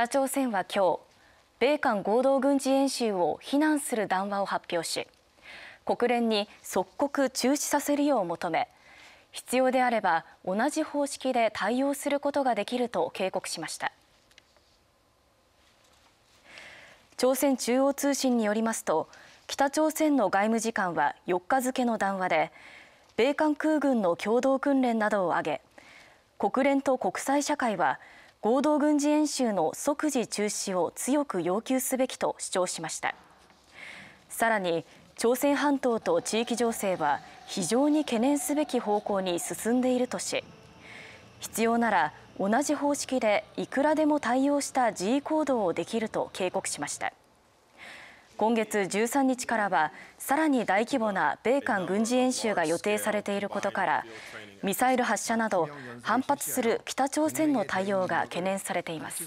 北朝鮮は今日米韓合同軍事演習を非難する談話を発表し国連に即刻中止させるよう求め必要であれば同じ方式で対応することができると警告しました朝鮮中央通信によりますと北朝鮮の外務次官は4日付の談話で米韓空軍の共同訓練などを挙げ国連と国際社会は合同軍事演習の即時中止を強く要求すべきと主張しましたさらに朝鮮半島と地域情勢は非常に懸念すべき方向に進んでいるとし必要なら同じ方式でいくらでも対応した自威行動をできると警告しました今月13日からはさらに大規模な米韓軍事演習が予定されていることからミサイル発射など反発する北朝鮮の対応が懸念されています。